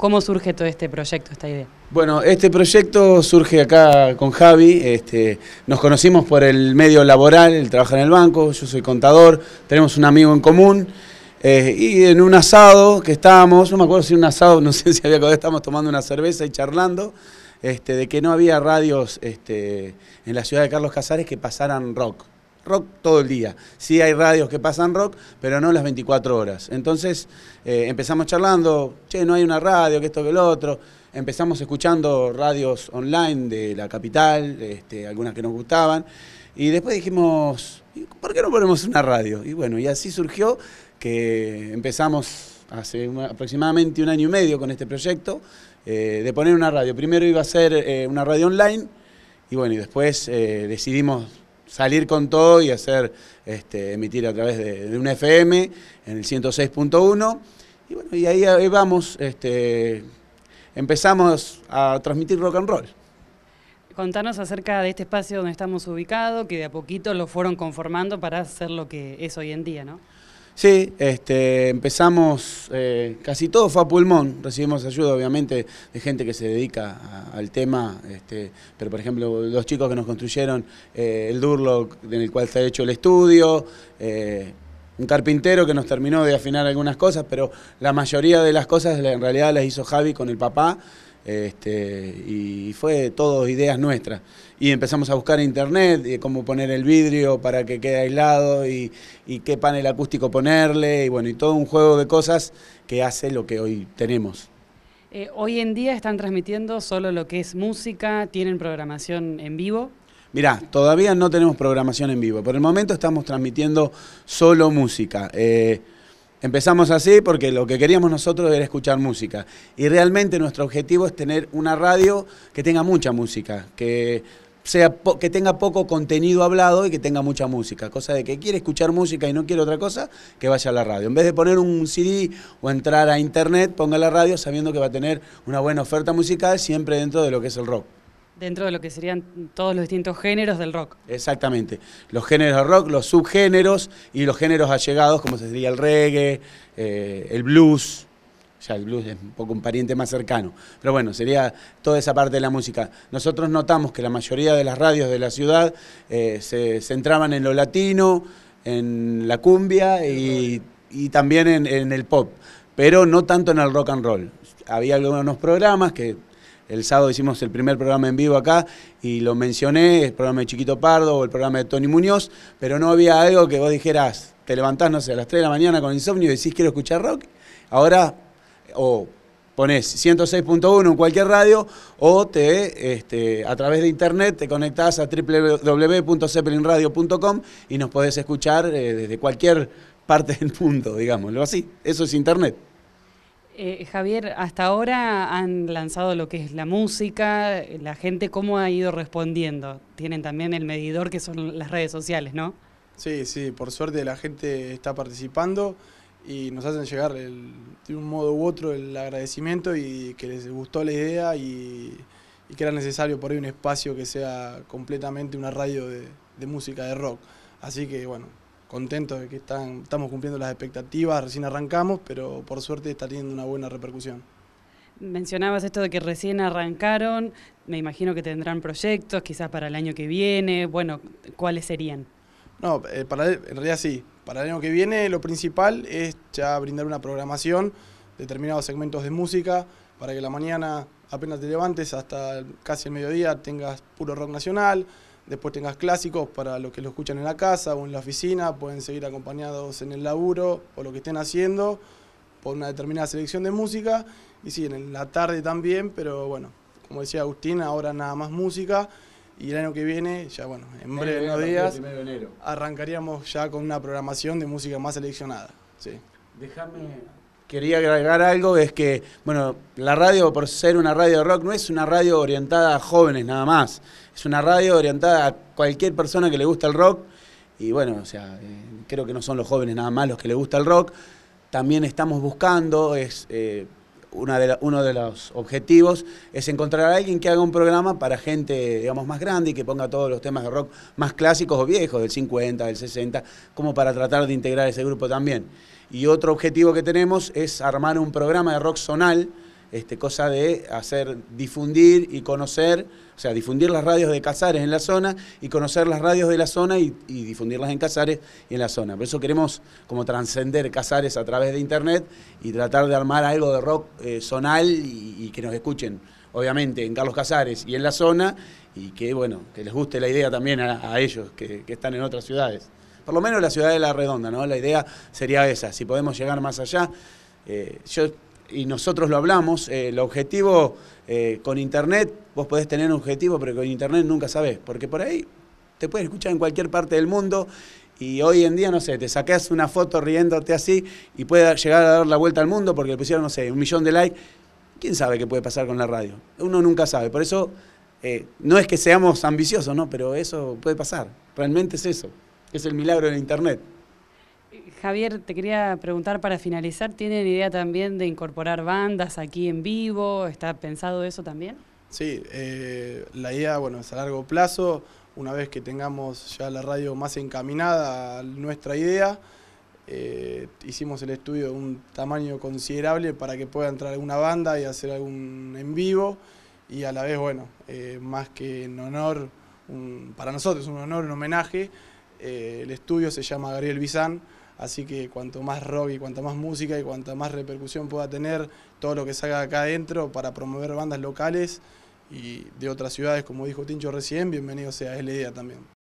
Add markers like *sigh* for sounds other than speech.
¿Cómo surge todo este proyecto, esta idea? Bueno, este proyecto surge acá con Javi, este, nos conocimos por el medio laboral, él trabaja en el banco, yo soy contador, tenemos un amigo en común, eh, y en un asado que estábamos, no me acuerdo si un asado, no *laughs* sé si había cuando estábamos tomando una cerveza y charlando, este, de que no había radios este, en la ciudad de Carlos Casares que pasaran rock rock todo el día. Sí hay radios que pasan rock, pero no las 24 horas. Entonces eh, empezamos charlando, che, no hay una radio, que esto, que lo otro. Empezamos escuchando radios online de la capital, este, algunas que nos gustaban. Y después dijimos, ¿por qué no ponemos una radio? Y bueno, y así surgió que empezamos hace aproximadamente un año y medio con este proyecto eh, de poner una radio. Primero iba a ser eh, una radio online y bueno, y después decidimos salir con todo y hacer, este, emitir a través de, un FM en el 106.1. Y bueno, y ahí, ahí vamos, este, empezamos a transmitir rock and roll. Contanos acerca de este espacio donde estamos ubicados, que de a poquito lo fueron conformando para hacer lo que es hoy en día, ¿no? Sí, este, empezamos, eh, casi todo fue a pulmón, recibimos ayuda obviamente de gente que se dedica al tema, este, pero por ejemplo los chicos que nos construyeron eh, el Durlock en el cual se ha hecho el estudio, eh, un carpintero que nos terminó de afinar algunas cosas, pero la mayoría de las cosas en realidad las hizo Javi con el papá, este, y fue todo ideas nuestras. Y empezamos a buscar internet y eh, cómo poner el vidrio para que quede aislado y, qué panel acústico ponerle, y bueno, y todo un juego de cosas que hace lo que hoy tenemos. Eh, hoy en día están transmitiendo solo lo que es música, tienen programación en vivo. Mirá, todavía no tenemos programación en vivo. Por el momento estamos transmitiendo solo música. Eh, Empezamos así porque lo que queríamos nosotros era escuchar música. Y realmente nuestro objetivo es tener una radio que tenga mucha música, que, sea que tenga poco contenido hablado y que tenga mucha música. Cosa de que quiere escuchar música y no quiere otra cosa, que vaya a la radio. En vez de poner un CD o entrar a internet, ponga la radio sabiendo que va a tener una buena oferta musical siempre dentro de lo que es el rock. Dentro de lo que serían todos los distintos géneros del rock. Exactamente. Los géneros del rock, los subgéneros y los géneros allegados, como sería el reggae, eh, el blues. Ya el blues es un poco un pariente más cercano. Pero bueno, sería toda esa parte de la música. Nosotros notamos que la mayoría de las radios de la ciudad eh, se centraban en lo latino, en la cumbia y, también en el pop, pero no tanto en el rock and roll. Había algunos programas que el sábado hicimos el primer programa en vivo acá y lo mencioné, el programa de Chiquito Pardo o el programa de Tony Muñoz, pero no había algo que vos dijeras, te levantás, no sé, a las 3 de la mañana con insomnio y decís quiero escuchar rock. Ahora, o pones 106.1 en cualquier radio o te este, a través de internet te conectás a www.zeppelinradio.com y nos podés escuchar eh, desde cualquier parte del mundo, digámoslo así. Eso es internet. Eh, Javier, hasta ahora han lanzado lo que es la música, la gente cómo ha ido respondiendo. Tienen también el medidor que son las redes sociales, ¿no? Sí, sí, por suerte la gente está participando y nos hacen llegar de un modo u otro el agradecimiento y que les gustó la idea y, que era necesario por ahí un espacio que sea completamente una radio de, de música de rock. Así que bueno, contentos de que están, estamos cumpliendo las expectativas, recién arrancamos, pero por suerte está teniendo una buena repercusión. Mencionabas esto de que recién arrancaron, me imagino que tendrán proyectos quizás para el año que viene, bueno, ¿cuáles serían? No, eh, en realidad sí, para el año que viene lo principal es ya brindar una programación, determinados segmentos de música, para que la mañana apenas te levantes hasta casi el mediodía tengas puro rock nacional, Después tengas clásicos para los que lo escuchan en la casa o en la oficina, pueden seguir acompañados en el laburo o lo que estén haciendo por una determinada selección de música. Y sí, en la tarde también, pero bueno, como decía Agustín, ahora nada más música. Y el año que viene, ya bueno, en breve, unos días, arrancaríamos ya con una programación de música más seleccionada. Sí. Déjame quería agregar algo, es que, bueno, la radio, por ser una radio de rock, no es una radio orientada a jóvenes nada más. Es una radio orientada a cualquier persona que le gusta el rock. Y bueno, o sea, eh, creo que no son los jóvenes nada más los que le gusta el rock. También estamos buscando, es. Eh, una de uno de los objetivos es encontrar a alguien que haga un programa para gente, digamos, más grande y que ponga todos los temas de rock más clásicos o viejos, del 50, del 60, como para tratar de integrar ese grupo también. Y otro objetivo que tenemos es armar un programa de rock sonal este, cosa de hacer difundir y conocer, o sea, difundir las radios de Casares en la zona y conocer las radios de la zona y, difundirlas en Casares y en la zona. Por eso queremos como trascender Casares a través de internet y tratar de armar algo de rock eh, zonal y, que nos escuchen, obviamente, en Carlos Casares y en la zona y que, bueno, que les guste la idea también a, ellos que, están en otras ciudades. Por lo menos la ciudad de La Redonda, ¿no? La idea sería esa, si podemos llegar más allá. Eh, yo y nosotros lo hablamos, eh, el objetivo eh, con internet, vos podés tener un objetivo, pero con internet nunca sabés, porque por ahí te puedes escuchar en cualquier parte del mundo y hoy en día, no sé, te sacas una foto riéndote así y puede llegar a dar la vuelta al mundo porque le pusieron, no sé, un millón de likes. ¿Quién sabe qué puede pasar con la radio? Uno nunca sabe, por eso eh, no es que seamos ambiciosos, ¿no? Pero eso puede pasar, realmente es eso, es el milagro del internet. Javier, te quería preguntar para finalizar, ¿tienen idea también de incorporar bandas aquí en vivo? ¿Está pensado eso también? Sí, eh, la idea, es a largo plazo, una vez que tengamos ya la radio más encaminada a nuestra idea, eh, hicimos el estudio de un tamaño considerable para que pueda entrar alguna banda y hacer algún en vivo y a la vez, bueno, eh, más que en honor, para nosotros es un honor, un homenaje, el estudio se llama Gabriel Bizán, Así que cuanto más rock y cuanta más música y cuanta más repercusión pueda tener todo lo que salga acá adentro para promover bandas locales y de otras ciudades, como dijo Tincho recién, bienvenido sea, es la idea también.